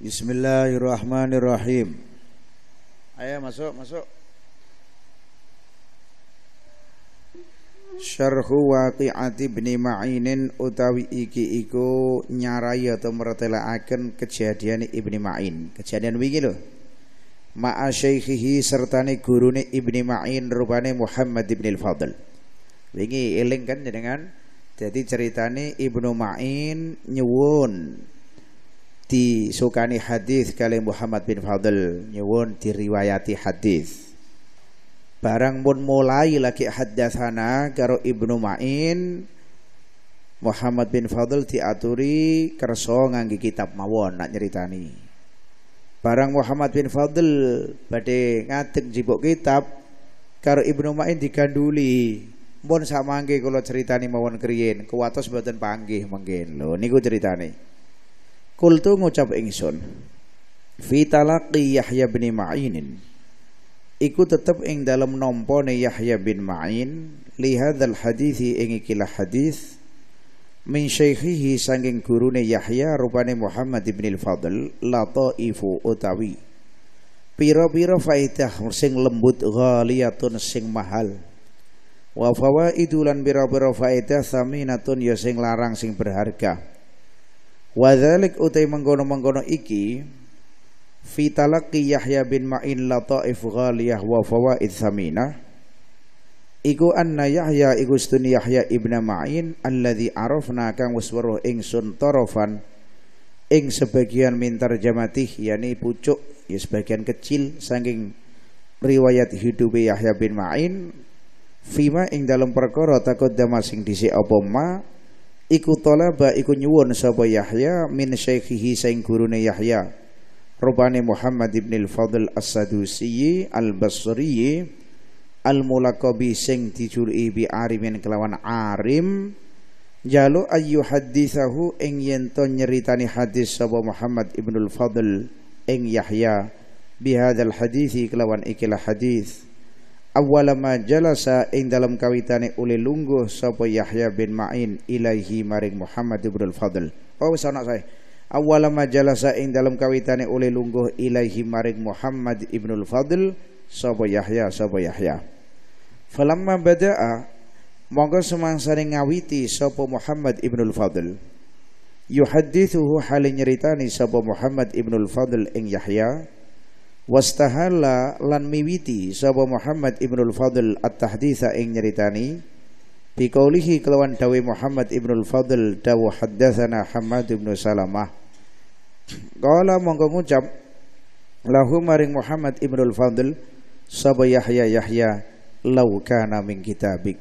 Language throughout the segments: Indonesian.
Bismillahirrahmanirrahim. Ayo masuk, masuk. Syarhu waqi'ati ibni Ma'inin utawi iki iku nyarai atau meretelaaken kejadian ibni Ma'in. Kejadian wingi lho. Ma'a syaikhihi sertane gurune ibni Ma'in rupane Muhammad ibn al-Fadl. Wingi eling kan jenengan. Jadi ceritane Ibnu Ma'in nyuwun disukani hadis kali Muhammad bin Fadl nyuwun diriwayati hadis barang pun mulai lagi hadasana karo Ibnu Ma'in Muhammad bin Fadl diaturi kerso ngangge kitab mawon nak nyeritani barang Muhammad bin Fadl badhe ngadeg jibuk kitab karo Ibnu Ma'in diganduli pun samangke kalau ceritani mawon kriyen kuatos buatan panggih menggen lo niku ceritani Kultu ngucap ingsun fi talaqi Yahya bin Ma'inin iku tetap ing dalam nompone Yahya bin Ma'in lihadzal hadithi ing ikilah hadith min syaikhihi sanging gurune Yahya rupane Muhammad ibn al-Fadl ta'ifu utawi pira-pira faidah sing lembut ghaliyatun sing mahal wa fawaidu pira-pira faidah saminatun ya sing larang sing berharga Wadzalik utai menggono-menggono iki fitalaki Yahya bin Ma'in lataif ghaliyah wa fawaid saminah Iku anna Yahya iku stuni Yahya ibna Ma'in alladzi arafna kang wis ing sun torofan ing sebagian mintar jamatih yani pucuk ya sebagian kecil saking riwayat hidup Yahya bin Ma'in fima ing dalam perkara takut damasing dhisik apa ma iku talaba iku nyuwun sapa Yahya min syaikhihi Guru gurune Yahya rubane Muhammad ibn al-Fadl as-Sadusi al-Basri al-mulaqabi sing dijuluki bi arimin kelawan arim jalu ayu hadisahu ing yen to nyeritani hadis sapa Muhammad ibn al-Fadl ing Yahya hadal hadisi kelawan ikilah hadis awalama jalasa ing dalam kawitane oleh lungguh sapa Yahya bin Ma'in ilaihi maring Muhammad ibn al-Fadl oh wis ana saya awalama jalasa ing dalam kawitane oleh lungguh ilaihi maring Muhammad ibn al-Fadl sapa Yahya sapa Yahya falamma bada'a monggo semangsane ngawiti sapa Muhammad ibn al-Fadl yuhaddithuhu hal nyeritani sapa Muhammad ibn al-Fadl ing Yahya wastahala lan miwiti sapa Muhammad Ibnul Fadl at-tahditsa ing nyeritani Bikaulihi kelawan dawe Muhammad Ibnul Fadl dawu haddatsana Hamad Ibnu Salamah Kala monggo ngucap lahu maring Muhammad Ibnul Fadl sapa Yahya Yahya lau kana min kitabik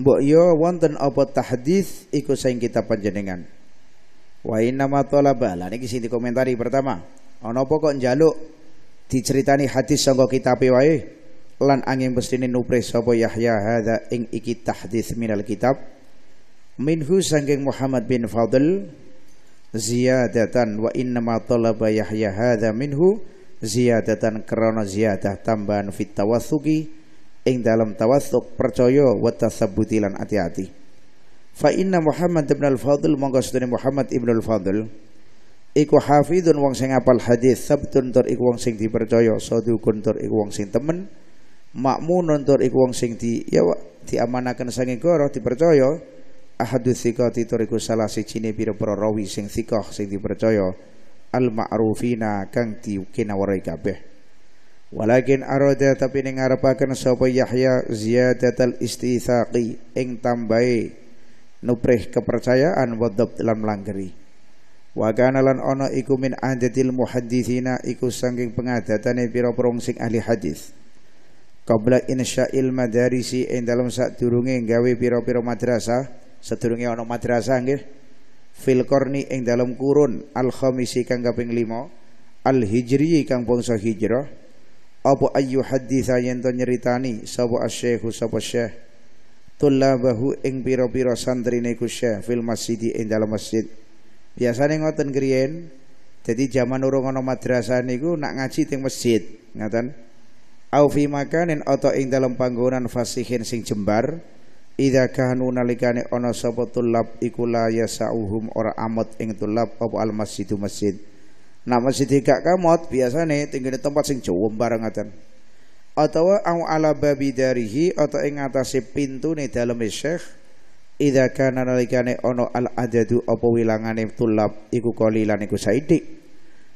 mbok yo wonten apa tahdits iku sing kitab panjenengan wa inna ma talaba lan iki sing dikomentari pertama ana apa kok njaluk diceritani hadis sangka kitab e wae lan angin bestine nupres sapa Yahya hadza ing iki tahdits minal kitab minhu sangking Muhammad bin Fadl ziyadatan wa ma talaba Yahya hadza minhu ziyadatan karena ziyadah tambahan fit tawatsuki ing dalam tawassuk percaya wa tasabbuti lan ati-ati fa inna Muhammad bin al-Fadl monggo Muhammad ibn al-Fadl iku hafidun wong sing apal hadis sabtun tur iku wong sing dipercaya sadukun tur iku wong sing temen makmunun tur iku wong sing di ya diamanaken sange goro dipercaya ahadu thiqati tur iku salah ne pira para rawi sing thiqah sing dipercaya al ma'rufina kang dikinawari kabeh Walakin arada tapi ning ngarepaken sapa Yahya ziyadatal istithaqi ing tambahi nuprih kepercayaan wadab dalam langgeri Wa kana lan ana iku min adatil muhadditsina iku saking pengadatane pira-pira sing ahli hadis. Qabla insya'il madarisi ing sa sadurunge gawe pira-pira madrasah, sedurunge ana madrasah nggih. Fil qarni ing dalam kurun al khamisi kang kaping 5, al hijri kang bangsa hijrah. Apa ayu haditha yen to nyeritani sapa asy-syekh sapa syekh tulabahu ing pira-pira santrine ku syekh fil masjid ing dalam masjid. Biasanya ngoten krian, Jadi zaman urung ana madrasah niku nak ngaji teng masjid, ngoten. Au fi makanin atau ing dalam panggonan fasihin sing jembar, Ida kahanu nalikane ana sapa tulab iku la sauhum ora amot ing tulab apa al masjidu masjid. Nah masjid gak kamot biasane di tempat sing bareng barengatan. Atawa au ala babi darihi atau ing pintu nih dalam syekh Ida kana nalikane ono al adadu opo wilangane tulap iku lan iku saidi.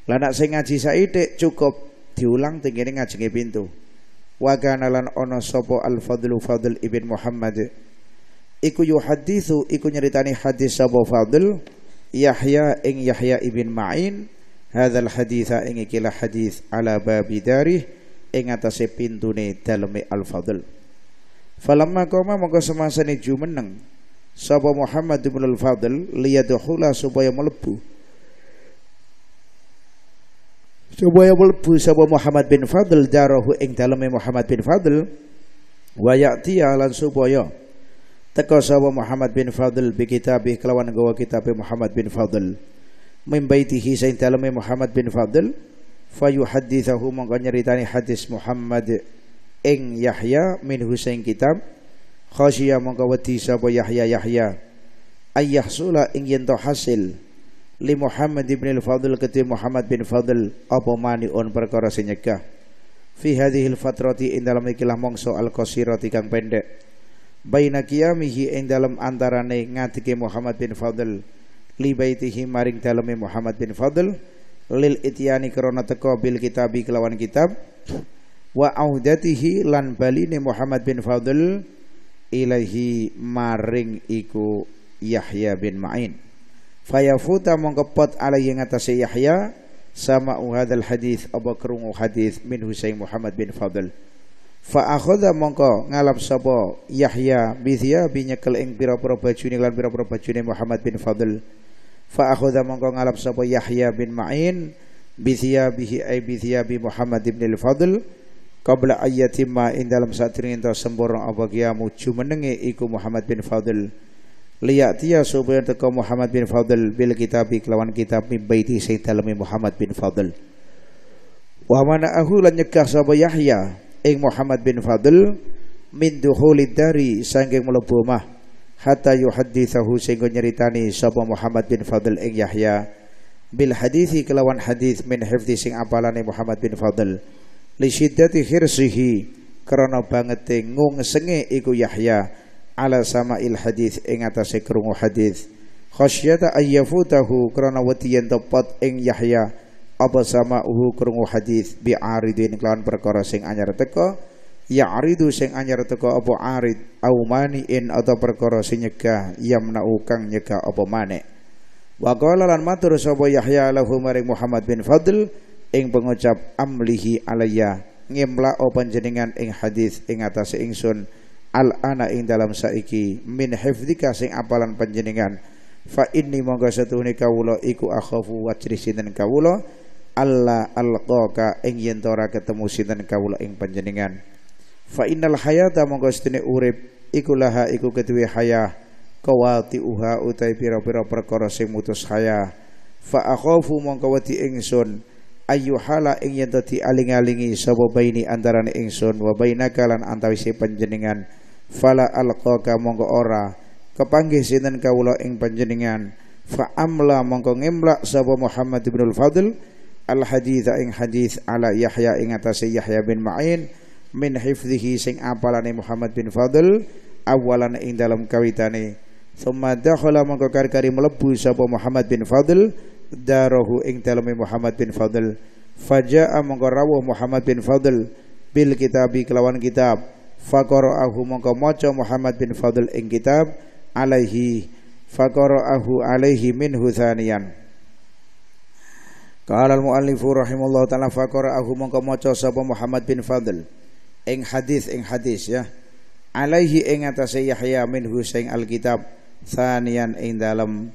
Lanak sing ngaji saithik cukup diulang tengene ngajenge pintu. Wa kana lan ono al fadlu fadl ibn Muhammad iku yuhadithu iku nyeritani hadis sopo fadl Yahya ing Yahya ibn Ma'in hadzal haditha ing ikila hadis ala babi darih ing atase pintune al fadl. Falamma koma mongko ni jumeneng sapa Muhammad bin Al-Fadl liyadkhula supaya melebu supaya melebu sapa Muhammad bin Fadl darahu ing daleme Muhammad bin Fadl wa ya'ti lan supaya teka sapa Muhammad bin Fadl bi kitabi kelawan gawa kitab Muhammad bin Fadl min baitihi sing daleme Muhammad bin Fadl yuhaddithahu mongko nyeritani hadis Muhammad ing Yahya min Husain kitab Khasiya mongko wedi sapa Yahya Yahya ayah sula ing hasil li Muhammad bin Al-Fadl kete Muhammad bin Fadl apa on perkara sing fi fi al fatrati ing dalam ikilah mongso al-qasirati kang pendek baina qiyamihi ing dalam antarane ngatike Muhammad bin Fadl li baitihi maring daleme Muhammad bin Fadl lil itiani krana teko bil kitabi kelawan kitab wa audatihi lan bali baline Muhammad bin Fadl ilaihi maring iku Yahya bin Ma'in fayafuta mongkepot alaihi ngatasi Yahya sama uhadal hadis apa kerungu hadis min Husain Muhammad bin Fadl fa akhadha mongko ngalap sapa Yahya bithya binyekel ing pira-pira bajune lan pira-pira bajune Muhammad bin Fadl fa akhadha mongko ngalap sapa Yahya bin Ma'in bithya bihi ay bithya bi Muhammad bin Al-Fadl qabla ayyatimma in dalam satrining ta sempurna apa kiamu jumenenge iku Muhammad bin Fadl Fadil liyatiya supaya teka Muhammad bin Fadl. bil kitabi kelawan kitab min baiti sing daleme Muhammad bin Fadl. wa mana ahu lan sapa Yahya ing Muhammad bin Fadl min dukhulid dari sanggeng mlebu omah hatta yuhaddithahu sing nyeritani sapa Muhammad bin Fadl ing Yahya bil hadithi kelawan hadith min hifdi sing apalane Muhammad bin Fadl li syiddati khirsihi banget ngung ngungsenge iku Yahya ala sama hadis ing atase krungu hadis khasyata ayyafutahu krana wedi yang tepat ing Yahya apa uhu krungu hadis bi'aridin klan perkara sing anyar ya aridu sing anyar teko apa arid au mani'in atau perkara sing nyegah yamna'u kang nyegah apa manik wa qala lan matur sapa Yahya lahu maring Muhammad bin Fadl ing pengucap amlihi alayya ngimla o panjenengan ing hadis ing atas ingsun al ana ing dalam saiki min hifdika sing apalan panjenengan fa inni monggo setuhune kawula iku akhafu wa sinten kawula alla alqaka ing yen ora ketemu sinten kawula ing panjenengan fa innal hayata monggo setune urip iku laha iku ketuwe haya kawati uha utai pira-pira perkara sing mutus haya fa akhafu monggo wedi ingsun hala ing yen dadi aling-alingi sapa baini antaran ingsun wa bainaka lan antawise panjenengan fala alqaka monggo ora kepanggih sinten kawula ing panjenengan fa amla monggo ngemlak sapa Muhammad bin Al-Fadl al hadits ing hadits ala Yahya ing atase Yahya bin Ma'in min hifdhihi sing apalane Muhammad bin Fadl awalan ing dalam kawitane thumma dakhala monggo karkari kari mlebu sapa Muhammad bin Fadl darahu ing daleme Muhammad bin Fadl faja'a mongko Muhammad bin Fadl bil kitabi kelawan kitab faqara'ahu mongko maca Muhammad bin Fadl ing kitab alaihi faqara'ahu alaihi minhu thanian Qala al-muallifu rahimahullah ta'ala faqara'ahu mongko maca sapa Muhammad bin Fadl ing hadis ing hadis ya alaihi ing atase Yahya minhu sing alkitab thanian ing dalam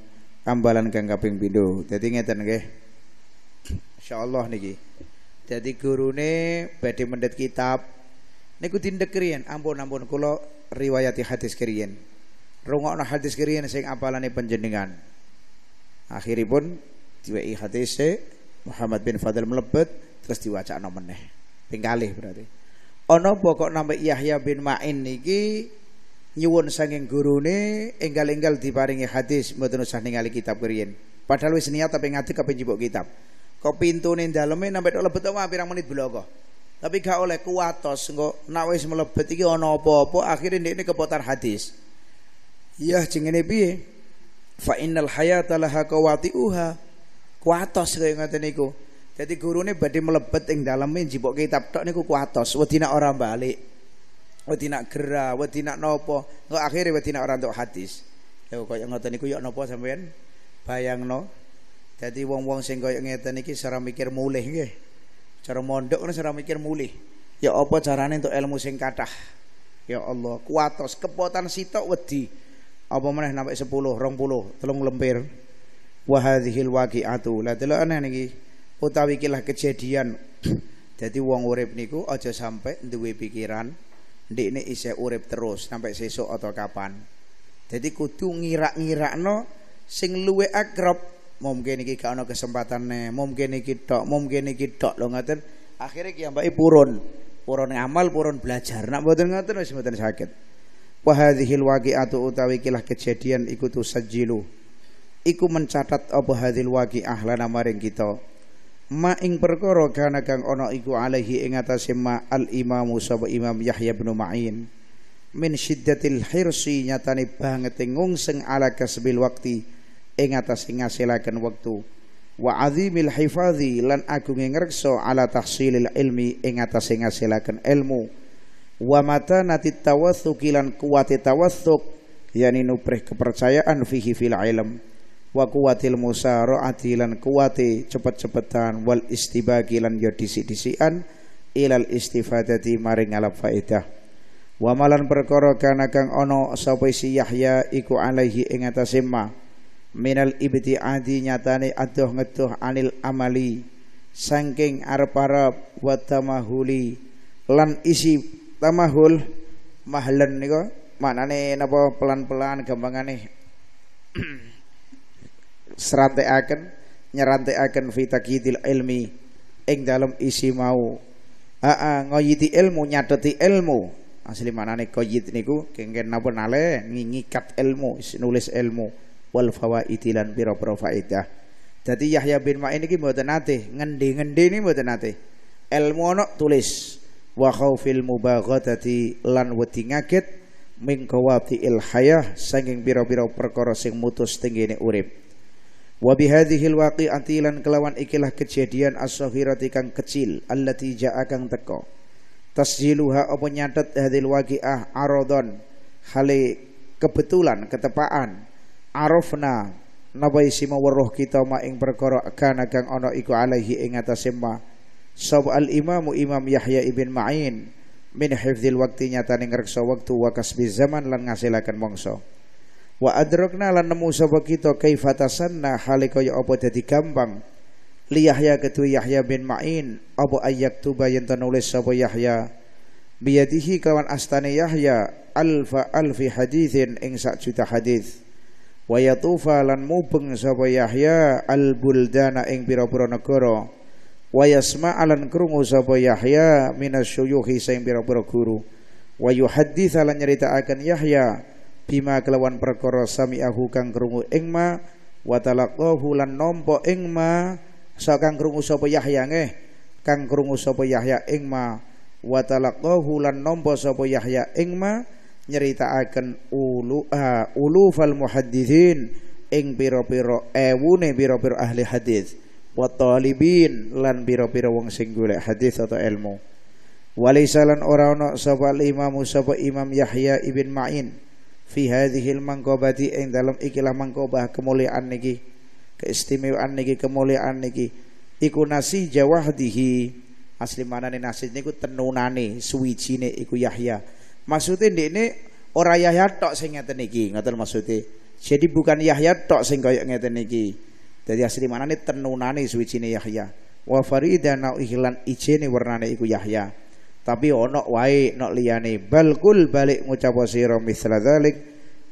ambalan kang kaping pindho. Dadi ngeten nggih. Insyaallah niki. Dadi gurune badhe mendhet kitab niku tindek riyen. Ampun ampun kula riwayati hadis keriyen. Rungokno hadis keriyen sing apalane panjenengan. Akhiripun diweki hadis e, Muhammad bin Fadl melebet terus diwacakno meneh. Ping berarti. Ana pokok nama Yahya bin Ma'in niki nyuwun sanging gurune enggal-enggal diparingi hadis mboten usah ningali kitab keriyen. Padahal wis niat tapi ngati kepenjibuk kitab. Kok pintune daleme nambah tok lebet wae pirang menit bloko. Tapi gak oleh kuatos engko nak wis mlebet iki ana apa-apa akhire ndekne kepotar hadis. Yah jengene piye? Fa innal hayata laha uha Kuatos kaya ngoten niku. Jadi gurune badhe mlebet ing daleme jibok kitab tok niku kuatos, wedina ora balik wedi nak gerah, wedi nak nopo, nggak akhirnya wedi nak orang entuk hadis. Ya kaya ngoten niku yo napa sampean no, jadi wong-wong sing kaya ngeten iki secara mikir mulih nggih. Cara mondok kan secara mikir mulih. Ya apa carane untuk ilmu sing kathah? Ya Allah, kuatos kepotan sitok wedi. Apa meneh nampak rong puluh telung lempir. Wa hadhil waqi'atu. Lah aneh niki utawi kilah kejadian. Jadi wong urip niku aja sampai duwe pikiran ini isih urip terus sampai sesuk atau kapan. Jadi kudu ngira-ngirakno sing luwe akrab mungkin iki gak kesempatan kesempatane, mungkin iki tok, mungkin iki tok lho ngaten. Akhire ki mbake purun. Purun amal, purun belajar. Nak mboten ngaten wis mboten sakit. Wa hadhil waqi'atu utawi kilah kejadian iku sajilu. Iku mencatat apa hadhil waqi'ah lana maring kita ma ing perkara kana kang ana iku alaihi ing atase ma al imamu sapa imam Yahya bin Ma'in min syiddatil hirsi nyatane banget e ngungseng ala kasbil wakti ing atase ngasilaken wektu wa azimil hifadhi lan agunge ngrekso ala tahsilil ilmi ing atase ngasilaken ilmu wa matanati tawassuki lan kuwate tawassuk yani nuprih kepercayaan fihi fil ilm wa kuwatil musara'ati lan kuwati cepet-cepetan wal istibagi lan ya disik-disikan ilal istifadati maring alaf faedah wa malan perkara kana kang ana sapa si Yahya iku alaihi ing atase ma minal ibtiadi nyatane adoh ngedoh anil amali saking arep-arep wa tamahuli lan isi tamahul mahlen nika maknane napa pelan-pelan gampangane serantekaken nyerantekaken fi taqidil ilmi ing dalam isi mau aa ngoyiti ilmu nyadeti ilmu asli manane koyit niku kengken napa nale ngingikat ilmu nulis ilmu wal itilan biro-biro pira faedah Yahya bin Ma'in ini mboten nate ngendi-ngendi ini mboten ilmu ono tulis wa khaufil mubaghatati lan wedi ngaget ming ilhayah il hayah saking biro-biro perkara sing mutus tengene urip Wa bihadhil waqi'ati lan kelawan ikilah kejadian as sahirati kang kecil allati ja'a kang teko. Tasjiluha apa nyatet hadhil waqi'ah aradon hale kebetulan ketepaan arafna napa isi weruh kita ma ing perkara kana kang ana iku alaihi ing atase ma sab al imamu imam Yahya ibn Ma'in min hifdzil waqti nyatane ngreksa waktu wa kasbi zaman lan ngasilaken mongso wa adrokna lan nemu sapa kita kaifatasanna halika ya apa dadi gampang li Yahya ketu Yahya bin Ma'in abu ayat tuba yang tanulis sapa Yahya biyadihi kawan astane Yahya alfa alfi hadithin ing sak juta hadith wa yatufa lan mubeng sapa Yahya al buldana ing pira-pira negara wa yasma alan krungu sapa Yahya minasyuyuhi sing pira-pira guru wa yuhaddits lan nyeritakaken Yahya bima kelawan perkara sami'ahu kang krungu ing ma wa talaqahu lan nampa ing ma sa kang krungu sapa Yahya nggih kang krungu sapa Yahya ing ma wa talaqahu lan nampa sapa Yahya ing ma ulu uh, fal muhaddithin ing pira-pira ewune pira-pira ahli hadis wa talibin lan pira-pira wong sing golek hadis atau ilmu walisalan ora ana sapa imam sapa imam Yahya ibn Ma'in fi hadhil mangkobati ing dalam ikilah mangkobah kemuliaan niki keistimewaan niki kemuliaan niki iku nasi jawahdihi asli mana nih nasi niku tenunane nih iku Yahya maksudnya di ini ora Yahya tok sing ngeten niki ngoten maksudnya jadi bukan Yahya tok sing koyok ngeten niki jadi asli mana nih tenunane nih Yahya wa danau nau ihlan ijene warnane iku Yahya tapi onok wae nok liyane balkul balik ngucap sira misla dzalik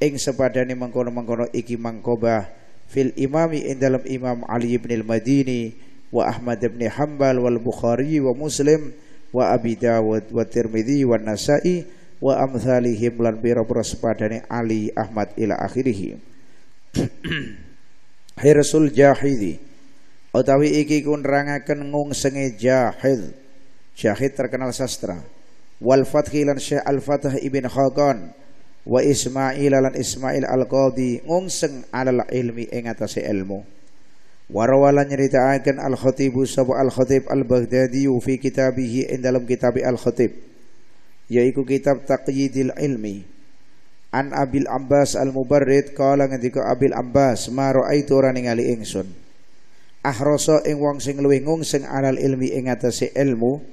ing sepadane mengkono-mengkono iki mangkobah fil imami ing dalam Imam Ali bin al-Madini wa Ahmad bin Hanbal wal Bukhari wa Muslim wa Abi Dawud wa Tirmidzi wa Nasa'i wa amsalihim lan biro pira sepadane Ali Ahmad ila akhirih Hirsul jahidi Utawi iki kunrangaken ngung sengi jahid Syahid terkenal sastra. Wal Fathi lan Syekh Al Fatah ibn Khaqan wa Ismail lan Ismail Al Qadhi ngungseng alal ilmi ing atase ilmu. Warawala nyeritakan Al Khatibu sapa Al Khatib Al Baghdadi fi kitabih ing dalam kitab Al Khatib yaitu kitab Taqyidil Ilmi. An Abil Abbas Al Mubarrid kala ngendika Abil Abbas ma raaitu ora ningali ingsun. Ahroso ing wong sing luwih ngungseng alal ilmi ing atase ilmu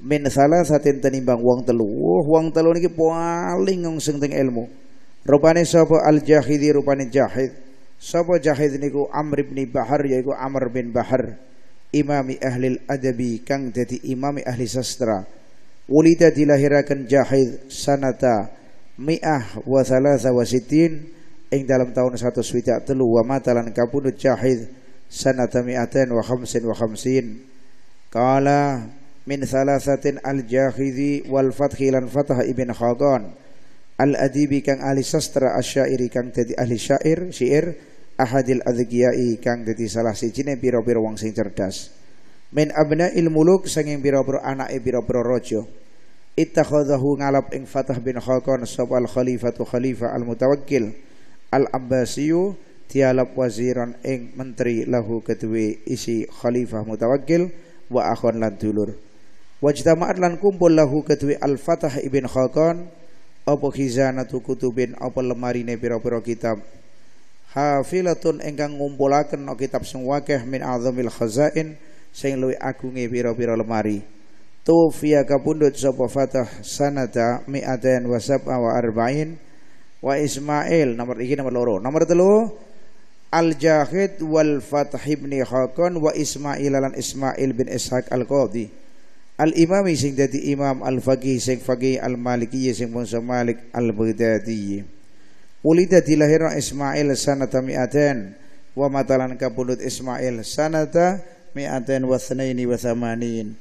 min salah satin tenimbang wong telu oh, wong telu niki paling ngungseng teng ilmu rupane sapa al jahidi rupane jahid sapa jahid niku Amr bin Bahar yaiku Amr bin Bahar imami ahli adabi kang dadi imami ahli sastra ulida dilahirakan jahid sanata mi'ah wa thalatha wa sitin ing dalam tahun satu swidak telu wa matalan kapunut jahid sanata mi'atain wa khamsin wa khamsin kala min salasatin al-Jahizi wal Fathi lan Fatah ibn Khadon al-adibi kang ahli sastra asyairi kang dadi ahli syair syair ahadil adzkiyai kang dadi salah sijine pira-pira wong sing cerdas min abna ilmuluk sanging pira-pira anake pira-pira raja ittakhadhahu ngalap ing Fatah bin Khakon sabal khalifatu khalifah al mutawakkil al abbasiyu tiyalap waziran ing menteri lahu kedue isi khalifah mutawakkil wa akhon lan dulur Wajtama'at lan kumpul lahu ketui Al-Fatah ibn Khaqan Apa khizanatu kutubin Apa lemarine pira kitab Hafilatun engkang ngumpulaken no kitab wakeh min azamil khazain sing luwih agunge lemari. Tufiya kapundhut sapa Fatah sanata mi'atan wa sab'a wa arba'in wa Ismail nomor iki nomor loro. Nomor telu Al-Jahid wal Fath ibn Hakan wa Ismail lan Ismail bin Ishaq Al-Qadhi al-imami sing dadi imam al-faqih sing faqih al-maliki sing bangsa Malik al-Baghdadi ulida dilahirna Ismail sanata mi'atan wa matalan kapulut Ismail sanata mi'atan wa thnaini wa thamanin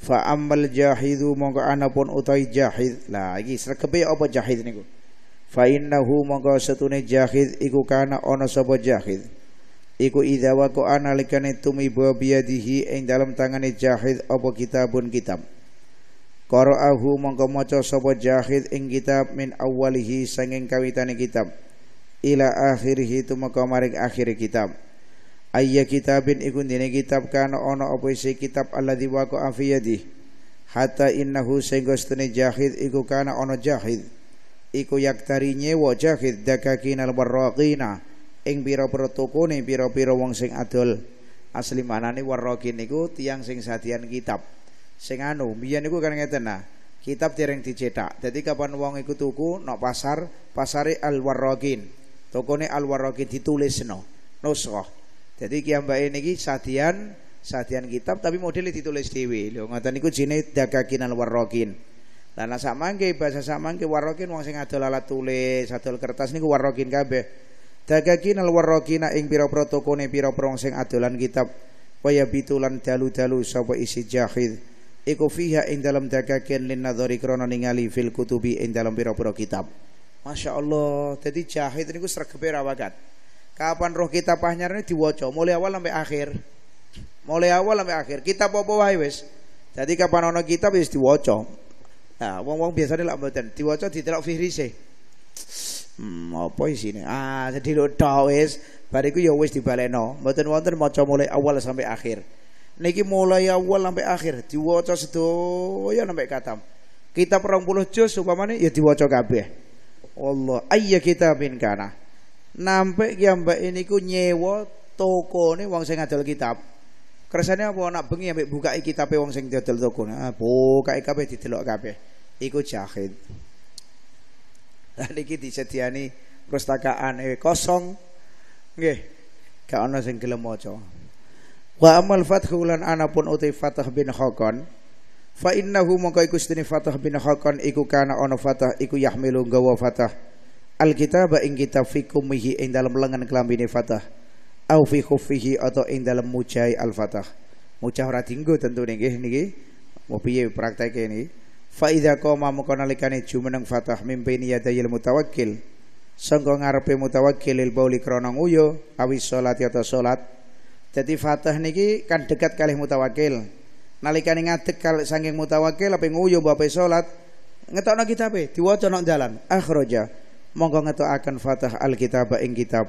fa ammal jahidu mongko anapun utai jahid lah iki srekepe apa jahid niku fa innahu mongko setune jahid iku kana ana sapa jahid Iku idza analikan itu tumiba biadihi ing dalam tangane jahid apa kitabun kitab. Qara'ahu mongko maca jahid ing kitab min awalihi sanging kawitane kitab ila akhirihi itu maring akhir kitab. Ayya kitabin ikun dene kitab kana ono apa isi kitab alladhi waqa'a afiyadih hatta innahu sehingga jahid iku kana ono jahid iku yaktari nyewa jahid dakakinal warraqinah ing pira-pira tokone pira piro wong sing adol. Asli manane warraqin niku tiyang sing satian kitab. Sing anu biyen niku kan ngeten nah. Kitab dereng dicetak. jadi kapan wong iku tuku nok pasar, pasare al-warraqin. Tokone al no ditulisno. Nusrah. Dadi kiyambake niki satian satian kitab tapi modelnya ditulis dhewe. Lho ngoten niku jine dagakin al warrokin Lah nah, sak mangke bahasa sak mangke warokin wong sing adol alat tulis, adol kertas niku warokin kabeh dagakin warrokina ing pira protokone biro pira sing adolan kitab waya bitulan dalu-dalu sapa isi jahid iku fiha ing dalam dagakin lin nadzari krononingali ningali fil kutubi ing dalam biro pro kitab Masya Allah jadi jahid ini sregepe rawakat kapan roh kita pahnyar ini diwoco, mulai awal sampai akhir mulai awal sampai akhir kita apa wae wis jadi kapan ono kitab wis diwoco nah wong-wong biasanya lak mboten diwaca ditelok fihrise Hmm, apa isine? Ah, jadi lo tau wis, bariku ya wis dibalekno. Mboten wonten maca mulai awal sampai akhir. Niki mulai awal sampai akhir diwaca sedoyo sampai katam. Kitab 20 juz upamane ya diwaca kabeh. Allah, ayya kitabin kana. Nampe ya mbak ini ku nyewa toko ini wong sing ngadol kitab. Kersane apa anak bengi ambek buka kitab wong sing ngadol toko. Ah, buka kabeh didelok kabeh. Iku jahid. niki disediani perpustakaan eh kosong nggih gak ana sing gelem maca wa amal fathul lan anapun uti fatah bin hakon fa innahu mongko iku sedene fatah bin hakon iku kana ana fatah iku yahmilu gawa fatah alkitab ing kitab fikumihi ing dalam lengan kelambine fatah au fi khuffihi atau ing dalam mujai al fatah mujah ora dinggo tentu nggih niki mau piye prakteke niki Fa idza qoma moko jumeneng fatah mimpi yadayil mutawakkil sangka ngarepe mutawakkil lil bauli krana nguyu awis salat atau ya salat. Dadi fatah niki kan dekat kalih mutawakkil. Nalikane ngadeg kalih saking mutawakkil ape nguyu bape salat ngetokno kitabe diwaca nang dalan akhraja mongko ngetokaken fatah alkitab ing kitab.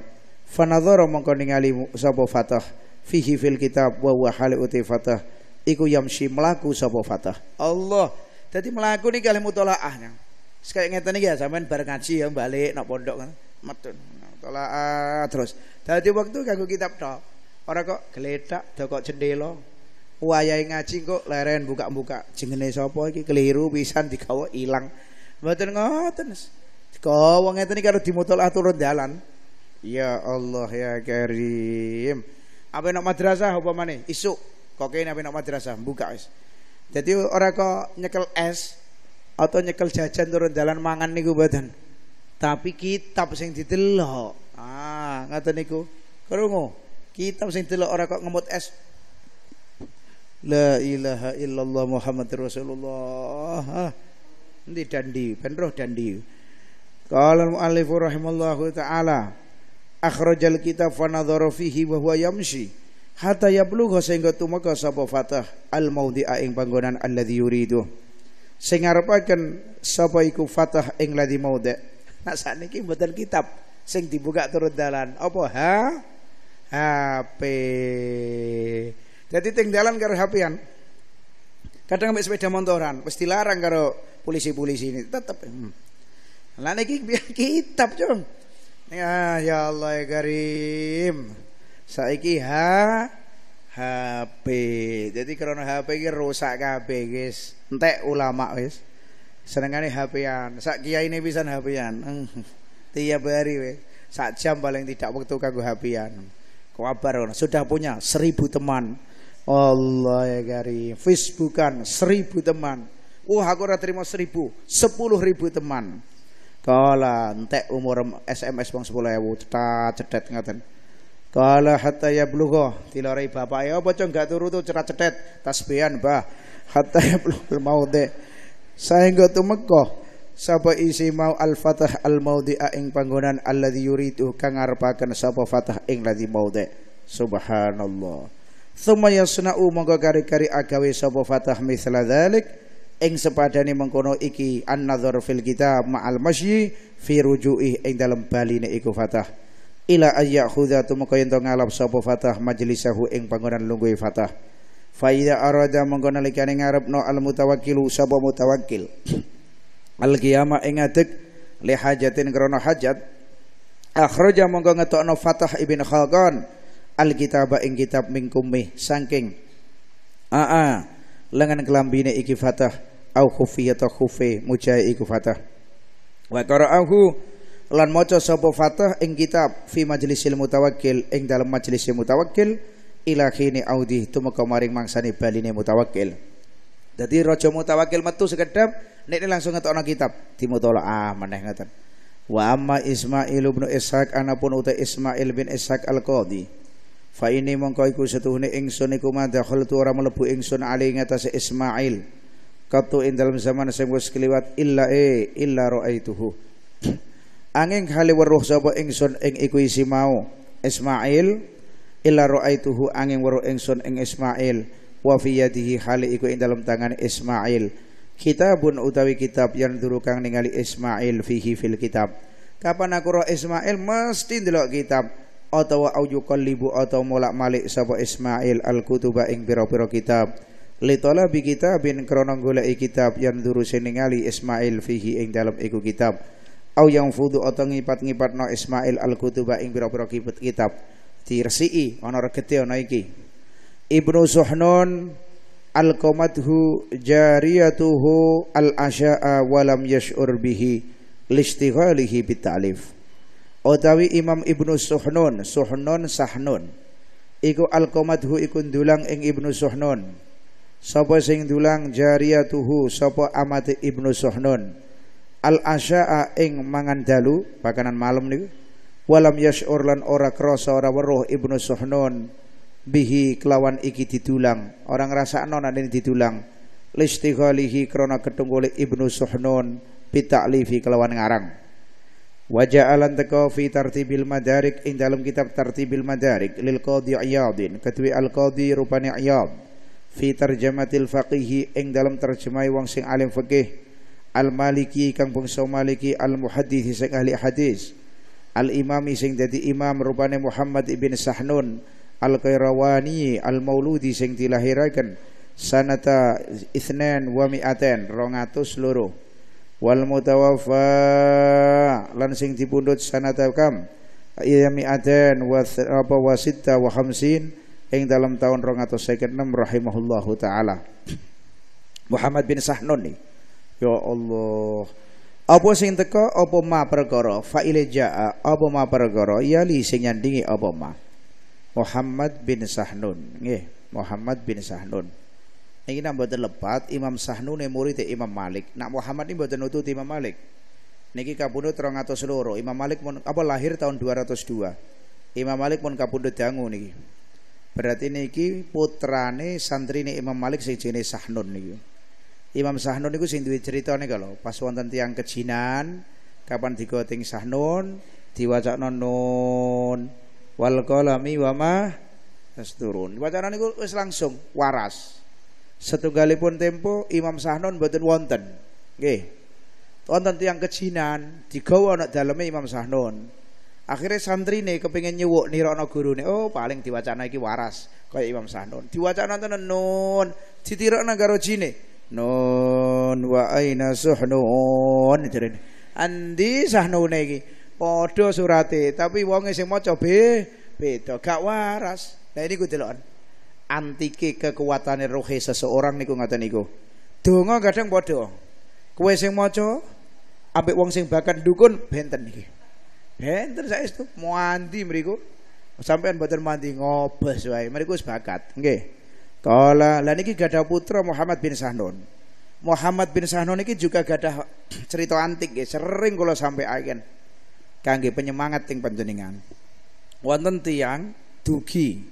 Fanadhara mongko ningali sapa fatah fihi fil kitab wa huwa hali uti fatah iku yamsi mlaku sapa fatah. Allah jadi melaku nih kalian yang Sekali ngeten nih ya, sampean bareng ngaji ya balik nak pondok kan, matun mutolaah terus. Jadi waktu kanggo kitab tau orang kok geletak kok jendela. Wayahe ngaji kok leren buka-buka. Jengene sopo lagi keliru pisan matun ilang. kau ngoten. Digawa ngeten kalau di mutolaah turun jalan Ya Allah ya Karim. Apa nak madrasah apa mana? Isuk. Kok kene apa nak madrasah? Buka is. Jadi orang kok nyekel es atau nyekel jajan turun jalan mangan niku badan. Tapi kitab sing didelok. Ah, ngaten niku. Krungu. Kitab sing delok orang kok ngemut es. La ilaha illallah Muhammad Rasulullah. Ah, Ndi dandi, ben roh dandi. Qala al-muallif rahimallahu taala akhrajal kitab fa nadhara fihi wa huwa yamshi hatta yablugha sehingga tumeka sapa fatah al mauti ing panggonan alladzi yuridu sing ngarepaken sapa iku fatah ing ladzi maudhi' nak sakniki mboten kitab sing dibuka turun dalan apa ha HP jadi teng dalan karo HP-an kadang ambek sepeda motoran pasti larang karo polisi-polisi ini tetep hmm. lah niki kitab cung ya ya Allah ya Karim Saiki ha HP. Jadi karena HP ini rusak kabeh, guys. Entek ulama wes Senengane HP-an. Sak kiai ini bisa HP-an. Tiap hari wis. Sak jam paling tidak waktu kanggo HP-an. Kabar sudah punya seribu teman. Allah ya gari. Facebookan seribu teman. Wah aku udah terima seribu, sepuluh ribu teman. Kala entek umur SMS bang sepuluh ewu cetat cetet ngaten. Qala hatta yablugha tilarai bapake ya apa cung gak turu tuh cerat cetet tasbihan bah hatta yablughul maudhi sehingga tumeka sapa isi mau al fatah al maudhi'a ing panggonan alladzi yuridu kang ngarepaken sapa fatah ing ladzi maudhi subhanallah thumma yasna'u monggo kari-kari agawe sapa fatah misla dzalik ing sepadane mengkono iki an-nadzar fil kitab al masyi fi ruju'i ing dalem baline iku fatah ila ayya khudha tumeka yen ngalap sapa fatah majlisahu ing panggonan lungguh fatah fa idza arada mengko nalikane ngarepno al mutawakkilu sapa mutawakkil al qiyama ing adek li hajatin krana hajat akhraja mengko ngetokno fatah ibn khalqan al kitaba ing kitab mingkumih saking aa lengan kelambine iki fatah au khufiyata khufi mujai iku fatah wa qara'ahu lan maca sapa fatah ing kitab fi majlisil mutawakkil ing dalam majlis mutawakkil ila khini audi tumeka maring mangsane baline mutawakkil dadi raja mutawakkil metu sekedap nek langsung ngetokno kitab dimutolak ah meneh ngoten wa amma ismail bin ishaq anapun uta ismail bin ishaq al qadi fa ini mongko iku setuhune ingsun iku madkhal tu ora mlebu ingsun ali ngatas ismail katu ing dalam zaman sing wis keliwat illa e illa raaituhu angin kali weruh sapa ingsun ing iku isi mau Ismail ila raaituhu angin weruh ingsun ing Ismail wa fi yadihi hali iku ing dalam tangan Ismail kitabun utawi kitab yang dulu kang ningali Ismail fihi fil kitab kapan aku roh Ismail mesti ndelok kitab atau atawa libu atau molak malik sapa Ismail al kutuba ing piro-piro kitab litala bi bin kronong goleki kitab yang duru seningali ningali Ismail fihi ing dalam iku kitab au yang fudu atau ngipat-ngipat no Ismail al kutuba ing biro-biro kitab tirsi'i ana ketio naiki iki Ibnu Zuhnun al qamadhu jariyatuhu al asya'a walam yash'ur bihi listighalihi bitalif utawi Imam Ibnu Suhnon Suhnun Sahnun iku al komadhu iku dulang ing Ibnu Suhnun sopo sing dulang jariyatuhu sopo amate Ibnu Suhnun al asya'a ing mangan dalu pakanan malam niku walam yasyur lan ora krasa ora weruh Ibnu Suhnun bihi kelawan iki ditulang orang ngrasakno nek ditulang listighalihi krana ketunggole Ibnu Suhnun bita'lifi kelawan ngarang Waja'alan teko fi tartibil madarik ing dalam kitab tartibil madarik lil qadhi Iyadin ketui al qadhi rupani Iyad fi tarjamatil faqihi ing dalam terjemah wong sing alim faqih Al-Maliki kang bangsa Maliki al-Muhaddits sing ahli hadis. Al-Imami sing dadi imam rupane Muhammad ibn Sahnun Al-Qayrawani Al-Mauludi sing dilahiraken sanata isnan wa mi'aten 200 loro wal mutawaffa lan sing dipundhut sanata kam iya mi wa apa wa sitta wa hamsin ing dalam tahun 256 rahimahullahu taala Muhammad bin Sahnun nih Ya Allah. Apa sing teka apa ma perkara faile jaa apa ma perkara yali sing nyandingi apa ma. Muhammad bin Sahnun. Nggih, Muhammad bin Sahnun. Ini nak buat lepat Imam Sahnun yang murid e Imam Malik. Nak Muhammad ini buat nutut Imam Malik. Niki terang atau seluruh Imam Malik pun apa lahir tahun 202. Imam Malik pun kapundhut dangu niki. Berarti niki putrane santri nih Imam Malik sejenis Sahnun niki. Imam Sahnun itu sing duwe nih kalau pas wonten tiang kejinan kapan digoting Sahnun diwacakno nun wal kolami wama terus turun Wacana niku wis langsung waras. Setunggalipun tempo Imam Sahnun mboten wonten. Nggih. Wonten tiang kejinan digawa ana daleme Imam Sahnun. Akhirnya santri nih kepengen nyewuk guru nih, Oh, paling diwacana iki waras kayak Imam Sahnun. Diwacana tenan nun, ditirokno karo jine. nun wa aina suhnun jarene andi sahnune iki padha surate tapi wonge sing maca be beda gak waras nah ini kudu delok antike kekuatane ruhe seseorang niku ngaten niku donga kadang padha kowe sing maca ambek wong sing bakat dukun benten iki benten saestu muandi mriku sampean boten mandi ngobes wae mriku wis bakat nggih okay. Kala lah niki gadah putra Muhammad bin Sahnun. Muhammad bin Sahnun niki juga gadah cerita antik ya, sering kula sampaikan kangge penyemangat ting panjenengan. Wonten tiang dugi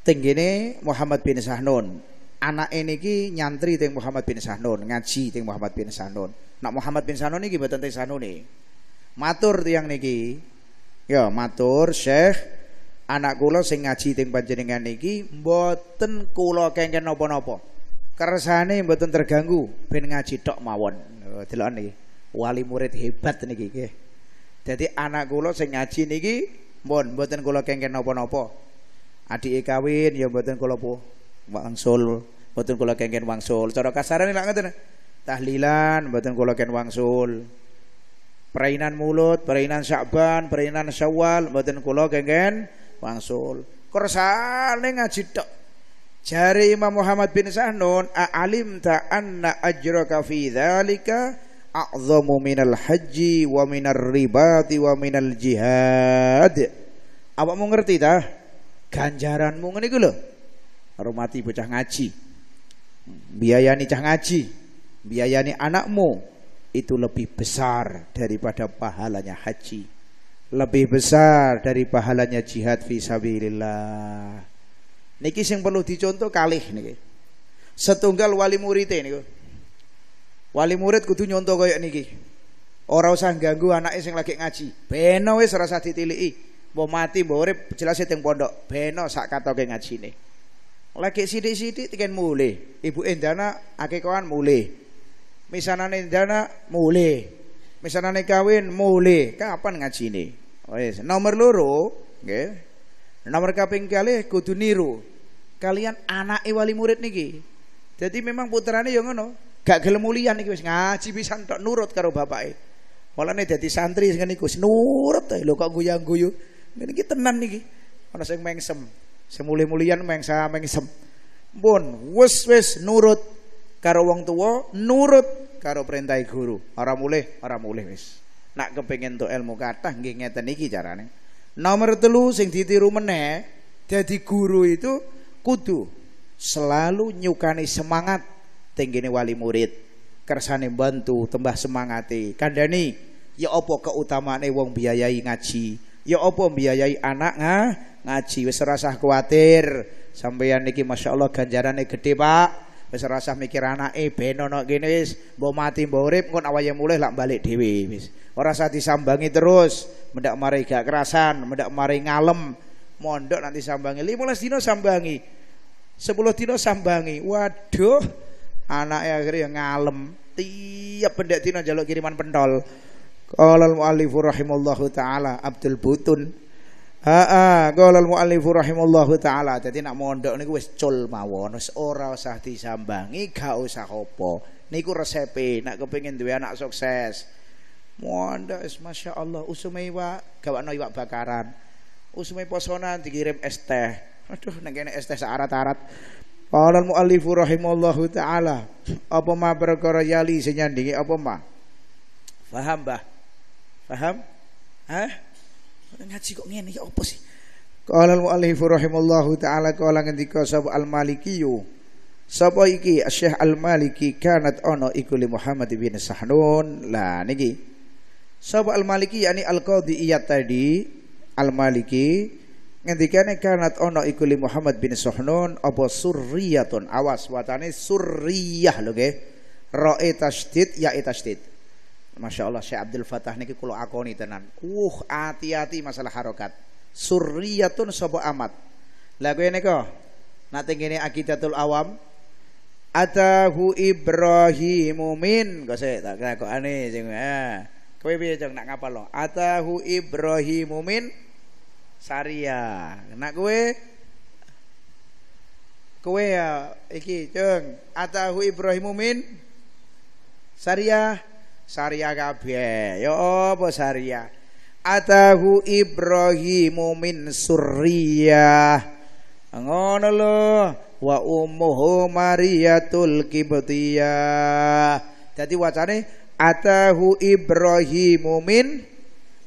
tenggene Muhammad bin Sahnun. Anak ini ki nyantri ting Muhammad bin Sahnun, ngaji ting Muhammad bin Sahnun. Nak Muhammad bin Sahnun niki mboten ting nih. Matur tiang niki. Ya matur Syekh anak kula sing ngaji teng panjenengan iki mboten kula kengken napa-napa. Kersane mboten terganggu ben ngaji tok mawon. Oh, delok niki. Wali murid hebat niki nggih. Dadi anak kula sing ngaji niki mbon mboten kula kengken napa-napa. Adike kawin ya mboten kula wangsul, mboten kula kengken wangsul. Cara kasarane lak ngoten. Tahlilan mboten kula kengken wangsul. Perainan mulut, perainan Syakban, perainan Syawal mboten kula kengken wangsul kersane ngaji tok jari Imam Muhammad bin Sahnun alim ta anna ajraka fi dzalika a'zamu minal haji wa minar ribati wa minal jihad. Apa mau ngerti ta? Ganjaranmu ngene iku lho. Hormati bocah ngaji. Biayani cah ngaji, biayani anakmu itu lebih besar daripada pahalanya haji lebih besar dari pahalanya jihad fi fisabilillah. Niki sing perlu dicontoh kalih niki. Setunggal wali murid ini e Wali murid kudu nyontoh koyok niki. Orang usah ganggu anaknya sing lagi ngaji. Beno wis rasa usah ditiliki. Mau mati mau rep jelas teng pondok. Beno sak katoke ngajine. Lagi sidik-sidik tiken mulai. Ibu Endana akeh kawan mulai. Misanane Endana mulai. misalnya kawin mulai kapan ngaji ini nomor loro okay. nomor kaping kali kudu niru kalian anak wali murid niki jadi memang putrane yang ngono gak gelem mulian niki wis ngaji bisa tok nurut karo bapake Walane dadi santri sing niku nurut lho kok guyang-guyu ngene iki tenan niki ana sing mengsem semule mulian mengsa mengsem pun wis wis nurut karo wong tuwa nurut karo perintah guru. orang mulih, orang mulih wis. Nak kepengen tu ilmu kata nggih ngeten iki carane. Nomor telu sing ditiru meneh guru itu kudu selalu nyukani semangat tinggini wali murid. Kersane bantu tambah semangati. Kandani ya opo keutamaan wong biayai ngaji? Ya opo biayai anak nga? ngaji wis rasah kuwatir. Sampeyan masya Allah ganjaran gede, Pak wis rasa mikir anake eh, ben ana kene wis mbok mati mbok urip engko awake mulih lak balik dhewe wis ora usah disambangi terus mendak mari gak kerasan mendak mari ngalem mondok nanti sambangi 15 dino sambangi 10 dino sambangi waduh anaknya akhirnya ngalem tiap pendek dino jaluk kiriman pentol kalau al rahimallahu taala Abdul Butun Haa, kalau al-muallifu rahimallahu taala. Jadi nak mondok niku gue cul mawon, wis ora usah disambangi, gak usah apa. Niku resepe nak kepengin duwe anak sukses. Mondok is Masya Allah usume iwak, gawakno iwak bakaran. Usume posonan dikirim es teh. Aduh, nek kene es teh searat-arat. Kalau al-muallifu rahimallahu taala. Apa ma perkara yali senyandingi nyandingi apa ma? Faham, bah, Faham? Hah? ngaji kok ngene ya apa sih Qala al-mu'allif rahimallahu taala qala ngendika sapa al-Malikiyu sapa iki Syekh al-Maliki kanat ono iku li Muhammad bin Sahnun lah niki sapa al-Maliki yakni al-Qadhi tadi al-Maliki ngendikane kanat ono iku li Muhammad bin Sahnun apa surriyatun awas watane surriyah lho nggih roe tasdid ya tasdid Masya Allah Syekh Abdul Fatah niki kula akoni tenan. Uh, hati-hati masalah harokat. Surriyatun sobo amat. Lagu ini kok. Nanti gini akidatul awam. Atahu Ibrahimu min. Kau saya tak kira kok aneh. Kau ini jeng nak ngapa lo. Atahu Ibrahimu min. Saria. Nak kue. Kue ya. Iki jeng. Atahu Ibrahimu min. Saria. Saria kabeh. Ya apa saria? Atahu Ibrahimu min surriyah. Ngono lho. Wa ummuhu Mariyatul Kibetia. Jadi wacane atahu Ibrahimu min